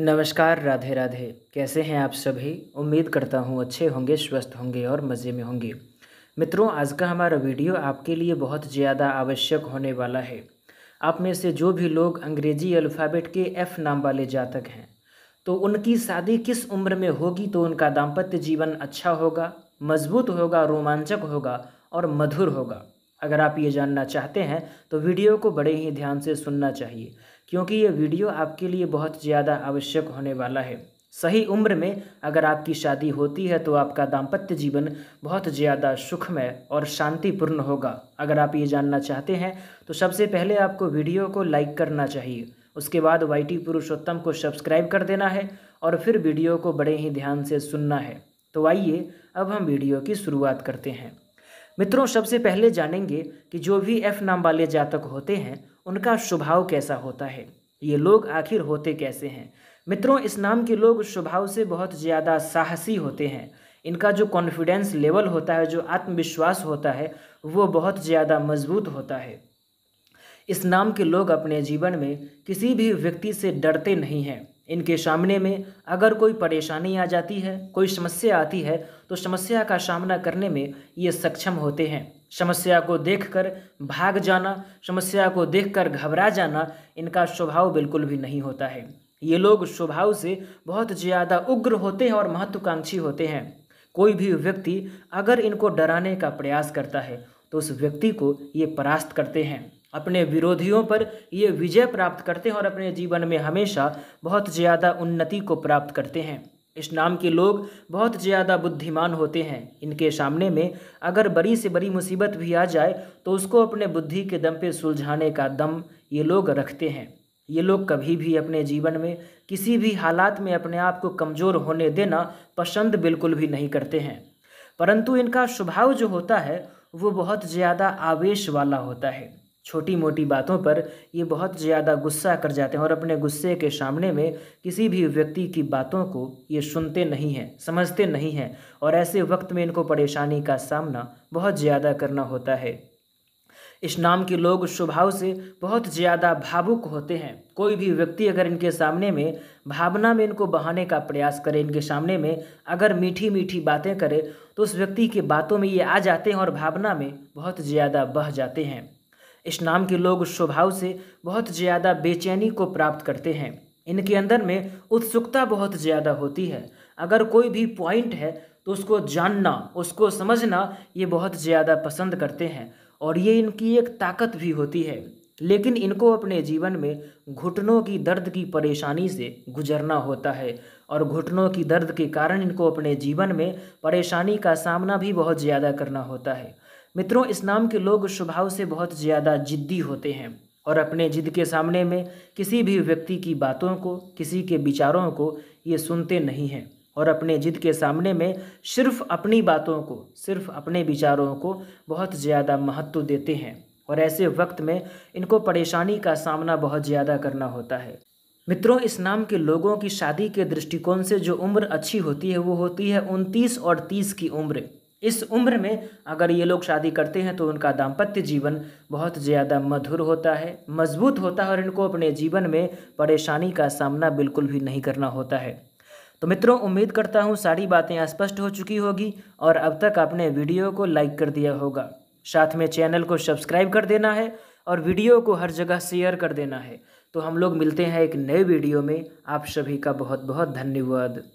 नमस्कार राधे राधे कैसे हैं आप सभी उम्मीद करता हूँ अच्छे होंगे स्वस्थ होंगे और मज़े में होंगे मित्रों आज का हमारा वीडियो आपके लिए बहुत ज़्यादा आवश्यक होने वाला है आप में से जो भी लोग अंग्रेजी अल्फ़ाबेट के एफ़ नाम वाले जातक हैं तो उनकी शादी किस उम्र में होगी तो उनका दाम्पत्य जीवन अच्छा होगा मजबूत होगा रोमांचक होगा और मधुर होगा अगर आप ये जानना चाहते हैं तो वीडियो को बड़े ही ध्यान से सुनना चाहिए क्योंकि ये वीडियो आपके लिए बहुत ज़्यादा आवश्यक होने वाला है सही उम्र में अगर आपकी शादी होती है तो आपका दाम्पत्य जीवन बहुत ज़्यादा सुखमय और शांतिपूर्ण होगा अगर आप ये जानना चाहते हैं तो सबसे पहले आपको वीडियो को लाइक करना चाहिए उसके बाद वाई पुरुषोत्तम को सब्सक्राइब कर देना है और फिर वीडियो को बड़े ही ध्यान से सुनना है तो आइए अब हम वीडियो की शुरुआत करते हैं मित्रों सबसे पहले जानेंगे कि जो भी एफ़ नाम वाले जातक होते हैं उनका स्वभाव कैसा होता है ये लोग आखिर होते कैसे हैं मित्रों इस नाम के लोग स्वभाव से बहुत ज़्यादा साहसी होते हैं इनका जो कॉन्फिडेंस लेवल होता है जो आत्मविश्वास होता है वो बहुत ज़्यादा मजबूत होता है इस नाम के लोग अपने जीवन में किसी भी व्यक्ति से डरते नहीं हैं इनके सामने में अगर कोई परेशानी आ जाती है कोई समस्या आती है तो समस्या का सामना करने में ये सक्षम होते हैं समस्या को देखकर भाग जाना समस्या को देखकर घबरा जाना इनका स्वभाव बिल्कुल भी नहीं होता है ये लोग स्वभाव से बहुत ज़्यादा उग्र होते हैं और महत्वाकांक्षी होते हैं कोई भी व्यक्ति अगर इनको डराने का प्रयास करता है तो उस व्यक्ति को ये परास्त करते हैं अपने विरोधियों पर ये विजय प्राप्त करते हैं और अपने जीवन में हमेशा बहुत ज़्यादा उन्नति को प्राप्त करते हैं इस नाम के लोग बहुत ज़्यादा बुद्धिमान होते हैं इनके सामने में अगर बड़ी से बड़ी मुसीबत भी आ जाए तो उसको अपने बुद्धि के दम पे सुलझाने का दम ये लोग रखते हैं ये लोग कभी भी अपने जीवन में किसी भी हालात में अपने आप को कमज़ोर होने देना पसंद बिल्कुल भी नहीं करते हैं परंतु इनका स्वभाव जो होता है वो बहुत ज़्यादा आवेश वाला होता है छोटी मोटी बातों पर ये बहुत ज़्यादा गुस्सा कर जाते हैं और अपने गुस्से के सामने में किसी भी व्यक्ति की बातों को ये सुनते नहीं हैं समझते नहीं हैं और ऐसे वक्त में इनको परेशानी का सामना बहुत ज़्यादा करना होता है इस नाम के लोग स्वभाव से बहुत ज़्यादा भावुक होते हैं कोई भी व्यक्ति अगर इनके सामने में भावना में इनको बहाने का प्रयास करे इनके सामने में अगर मीठी मीठी बातें करे तो उस व्यक्ति के बातों में ये आ जाते हैं और भावना में बहुत ज़्यादा बह जाते हैं इस नाम के लोग उस स्वभाव से बहुत ज़्यादा बेचैनी को प्राप्त करते हैं इनके अंदर में उत्सुकता बहुत ज़्यादा होती है अगर कोई भी पॉइंट है तो उसको जानना उसको समझना ये बहुत ज़्यादा पसंद करते हैं और ये इनकी एक ताकत भी होती है लेकिन इनको अपने जीवन में घुटनों की दर्द की परेशानी से गुजरना होता है और घुटनों की दर्द के कारण इनको अपने जीवन में परेशानी का सामना भी बहुत ज़्यादा करना होता है मित्रों इस्लाम के लोग स्वभाव से बहुत ज़्यादा जिद्दी होते हैं और अपने जिद के सामने में किसी भी व्यक्ति की बातों को किसी के विचारों को ये सुनते नहीं हैं और अपने जिद के सामने में सिर्फ अपनी बातों को सिर्फ अपने विचारों को बहुत ज़्यादा महत्व देते हैं और ऐसे वक्त में इनको परेशानी का सामना बहुत ज़्यादा करना होता है मित्रों इस नाम के लोगों की शादी के दृष्टिकोण से जो उम्र अच्छी होती है वो होती है उनतीस और तीस की उम्र इस उम्र में अगर ये लोग शादी करते हैं तो उनका दाम्पत्य जीवन बहुत ज़्यादा मधुर होता है मजबूत होता है और इनको अपने जीवन में परेशानी का सामना बिल्कुल भी नहीं करना होता है तो मित्रों उम्मीद करता हूँ सारी बातें स्पष्ट हो चुकी होगी और अब तक आपने वीडियो को लाइक कर दिया होगा साथ में चैनल को सब्सक्राइब कर देना है और वीडियो को हर जगह शेयर कर देना है तो हम लोग मिलते हैं एक नए वीडियो में आप सभी का बहुत बहुत धन्यवाद